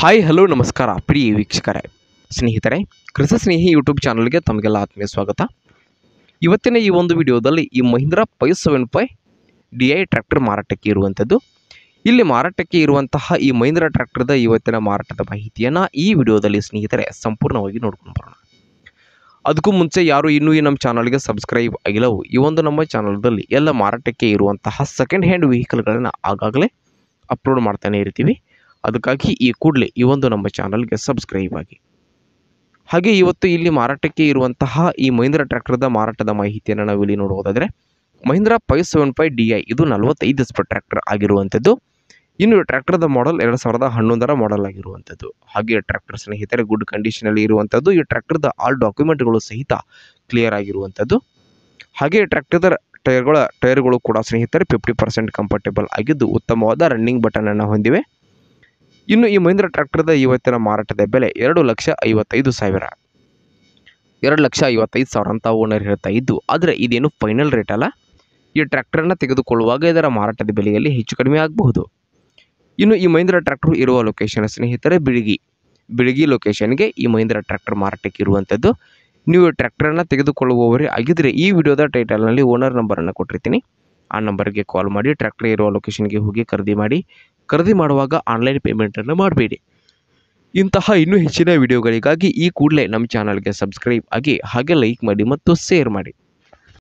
hi hello ನಮಸ್ಕಾರ ಪ್ರಿಯ ವೀಕ್ಷಕರೇ ಸ್ನೇಹಿತರೆ ಕೃಷಿ ಸ್ನೇಹಿ ಯೂಟ್ಯೂಬ್ ಚಾನಲ್ಗೆ ತಮಗೆಲ್ಲ ಆತ್ಮೀಯ ಸ್ವಾಗತ ಇವತ್ತಿನ ಈ ಒಂದು ವಿಡಿಯೋದಲ್ಲಿ ಈ Mahindra five seven five D I tractor ಮಾರಾಟಕ್ಕೆ ಇರುವಂಥದ್ದು ಇಲ್ಲಿ ಮಾರಾಟಕ್ಕೆ ಇರುವಂತಹ ಈ ಮಹೀಂದ್ರಾ ಟ್ರ್ಯಾಕ್ಟರ್ದ ಇವತ್ತಿನ ಮಾರಾಟದ ಮಾಹಿತಿಯನ್ನು ಈ ವಿಡಿಯೋದಲ್ಲಿ ಸ್ನೇಹಿತರೆ ಸಂಪೂರ್ಣವಾಗಿ ನೋಡ್ಕೊಂಡು ಬರೋಣ ಅದಕ್ಕೂ ಮುಂಚೆ ಯಾರು ಇನ್ನೂ ಈ ನಮ್ಮ ಚಾನಲ್ಗೆ ಸಬ್ಸ್ಕ್ರೈಬ್ ಆಗಿಲ್ಲವೋ ಈ ಒಂದು ನಮ್ಮ ಚಾನಲ್ದಲ್ಲಿ ಎಲ್ಲ ಮಾರಾಟಕ್ಕೆ ಇರುವಂತಹ ಸೆಕೆಂಡ್ ಹ್ಯಾಂಡ್ ವೆಹಿಕಲ್ಗಳನ್ನು ಆಗಾಗಲೇ ಅಪ್ಲೋಡ್ ಮಾಡ್ತಾನೆ ಇರ್ತೀವಿ ಅದಕ್ಕಾಗಿ ಈ ಕೂಡಲೇ ಈ ಒಂದು ನಮ್ಮ ಚಾನಲ್ಗೆ ಸಬ್ಸ್ಕ್ರೈಬ್ ಆಗಿ ಹಾಗೆ ಇವತ್ತು ಇಲ್ಲಿ ಮಾರಾಟಕ್ಕೆ ಇರುವಂತಹ ಈ ಮಹೀಂದ್ರ ಟ್ರ್ಯಾಕ್ಟರ್ದ ಮಾರಾಟದ ಮಾಹಿತಿಯನ್ನು ನಾವು ಇಲ್ಲಿ ನೋಡುವುದಾದರೆ Mahindra five seven five D I ಇದು ನಲವತ್ತೈದು ಸ್ಪ ಟ್ರ್ಯಾಕ್ಟರ್ ಆಗಿರುವಂಥದ್ದು ಇನ್ನು ಟ್ರ್ಯಾಕ್ಟರ್ದ ಮಾಡಲ್ ಎರಡು ಸಾವಿರದ ಹನ್ನೊಂದರ ಮಾಡಲ್ ಆಗಿರುವಂಥದ್ದು ಹಾಗೆ ಟ್ರ್ಯಾಕ್ಟರ್ ಸ್ನೇಹಿತರೆ ಗುಡ್ ಕಂಡೀಷನಲ್ಲಿ ಇರುವಂಥದ್ದು ಈ ಟ್ರ್ಯಾಕ್ಟರ್ದ ಆಲ್ ಡಾಕ್ಯುಮೆಂಟ್ಗಳು ಸಹಿತ ಕ್ಲಿಯರ್ ಆಗಿರುವಂಥದ್ದು ಹಾಗೆ ಟ್ರ್ಯಾಕ್ಟರ್ದ ಟೈರ್ಗಳ ಟೈರ್ಗಳು ಕೂಡ ಸ್ನೇಹಿತರೆ ಫಿಫ್ಟಿ ಪರ್ಸೆಂಟ್ ಕಂಫರ್ಟೇಬಲ್ ಆಗಿದ್ದು ಉತ್ತಮವಾದ ರನ್ನಿಂಗ್ ಬಟನನ್ನು ಹೊಂದಿವೆ ಇನ್ನು ಈ ಮಹಿಂದ್ರ ಟ್ರ್ಯಾಕ್ಟರ್ದ ಇವತ್ತಿನ ಮಾರಾಟದ ಬೆಲೆ ಎರಡು ಲಕ್ಷ ಐವತ್ತೈದು ಸಾವಿರ ಎರಡು ಲಕ್ಷ ಐವತ್ತೈದು ಸಾವಿರ ಅಂತ ಓನರ್ ಹೇಳ್ತಾ ಇದ್ದು ಆದರೆ ಇದೇನು ಫೈನಲ್ ರೇಟ್ ಅಲ್ಲ ಈ ಟ್ರ್ಯಾಕ್ಟರ್ನ ತೆಗೆದುಕೊಳ್ಳುವಾಗ ಇದರ ಮಾರಾಟದ ಬೆಲೆಯಲ್ಲಿ ಹೆಚ್ಚು ಕಡಿಮೆ ಆಗಬಹುದು ಇನ್ನು ಈ ಮಹಿಂದ್ರ ಟ್ರ್ಯಾಕ್ಟರ್ ಇರುವ ಲೊಕೇಶನ್ ಸ್ನೇಹಿತರೆ ಬಿಳಿಗಿ ಬಿಳಿಗಿ ಲೊಕೇಶನ್ಗೆ ಈ ಮಹಿಂದ್ರ ಟ್ರ್ಯಾಕ್ಟರ್ ಮಾರಾಟಕ್ಕೆ ಇರುವಂಥದ್ದು ನೀವು ಟ್ರ್ಯಾಕ್ಟರನ್ನು ತೆಗೆದುಕೊಳ್ಳುವವರೇ ಆಗಿದ್ದರೆ ಈ ವಿಡಿಯೋದ ಟೈಟಲ್ನಲ್ಲಿ ಓನರ್ ನಂಬರನ್ನು ಕೊಟ್ಟಿರ್ತೀನಿ ಆ ನಂಬರ್ಗೆ ಕಾಲ್ ಮಾಡಿ ಟ್ರ್ಯಾಕ್ಟರ್ ಇರುವ ಲೊಕೇಶನ್ಗೆ ಹೋಗಿ ಖರೀದಿ ಮಾಡಿ ಖರೀದಿ ಮಾಡುವಾಗ ಆನ್ಲೈನ್ ಪೇಮೆಂಟನ್ನು ಮಾಡಬೇಡಿ ಇಂತಹ ಇನ್ನೂ ಹೆಚ್ಚಿನ ವಿಡಿಯೋಗಳಿಗಾಗಿ ಈ ಕೂಡಲೇ ನಮ್ಮ ಚಾನಲ್ಗೆ ಸಬ್ಸ್ಕ್ರೈಬ್ ಆಗಿ ಹಾಗೆ ಲೈಕ್ ಮಾಡಿ ಮತ್ತು ಸೇರ್ ಮಾಡಿ